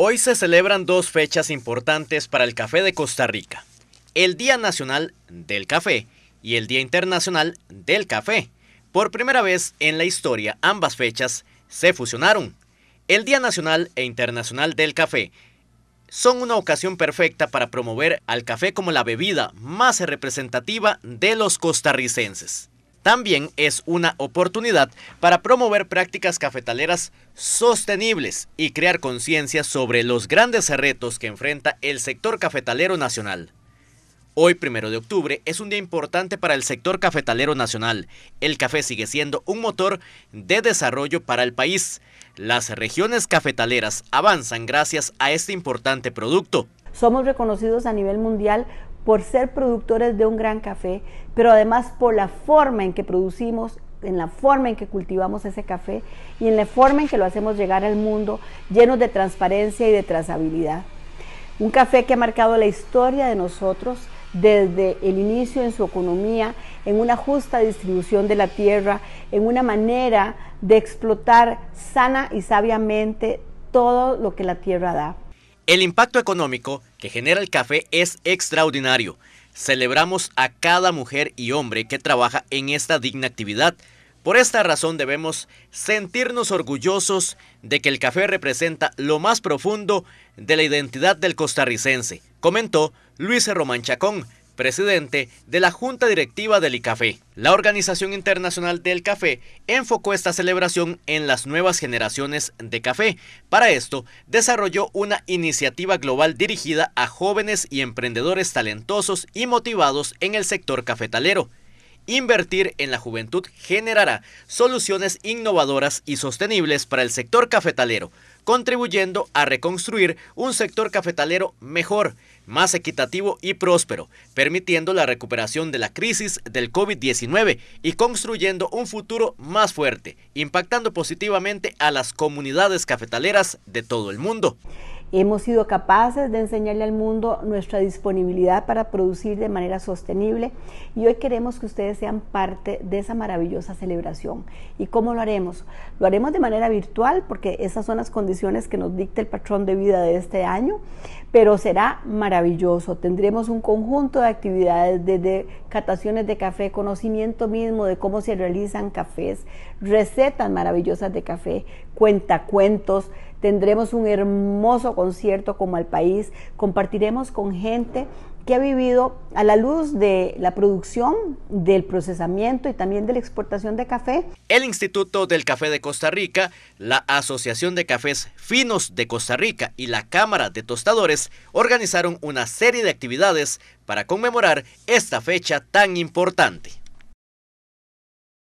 Hoy se celebran dos fechas importantes para el café de Costa Rica, el Día Nacional del Café y el Día Internacional del Café. Por primera vez en la historia ambas fechas se fusionaron. El Día Nacional e Internacional del Café son una ocasión perfecta para promover al café como la bebida más representativa de los costarricenses. También es una oportunidad para promover prácticas cafetaleras sostenibles y crear conciencia sobre los grandes retos que enfrenta el sector cafetalero nacional. Hoy, primero de octubre, es un día importante para el sector cafetalero nacional. El café sigue siendo un motor de desarrollo para el país. Las regiones cafetaleras avanzan gracias a este importante producto. Somos reconocidos a nivel mundial por ser productores de un gran café, pero además por la forma en que producimos, en la forma en que cultivamos ese café y en la forma en que lo hacemos llegar al mundo, llenos de transparencia y de trazabilidad. Un café que ha marcado la historia de nosotros desde el inicio en su economía, en una justa distribución de la tierra, en una manera de explotar sana y sabiamente todo lo que la tierra da. El impacto económico que genera el café es extraordinario. Celebramos a cada mujer y hombre que trabaja en esta digna actividad. Por esta razón debemos sentirnos orgullosos de que el café representa lo más profundo de la identidad del costarricense, comentó Luis Román Chacón, presidente de la Junta Directiva del ICAFE. La Organización Internacional del Café enfocó esta celebración en las nuevas generaciones de café. Para esto, desarrolló una iniciativa global dirigida a jóvenes y emprendedores talentosos y motivados en el sector cafetalero. Invertir en la juventud generará soluciones innovadoras y sostenibles para el sector cafetalero, contribuyendo a reconstruir un sector cafetalero mejor, más equitativo y próspero, permitiendo la recuperación de la crisis del COVID-19 y construyendo un futuro más fuerte, impactando positivamente a las comunidades cafetaleras de todo el mundo. Hemos sido capaces de enseñarle al mundo nuestra disponibilidad para producir de manera sostenible y hoy queremos que ustedes sean parte de esa maravillosa celebración. ¿Y cómo lo haremos? Lo haremos de manera virtual porque esas son las condiciones que nos dicta el patrón de vida de este año, pero será maravilloso. Tendremos un conjunto de actividades desde cataciones de café, conocimiento mismo de cómo se realizan cafés, recetas maravillosas de café, cuentacuentos, cuentos Tendremos un hermoso concierto como al país. Compartiremos con gente que ha vivido a la luz de la producción, del procesamiento y también de la exportación de café. El Instituto del Café de Costa Rica, la Asociación de Cafés Finos de Costa Rica y la Cámara de Tostadores organizaron una serie de actividades para conmemorar esta fecha tan importante.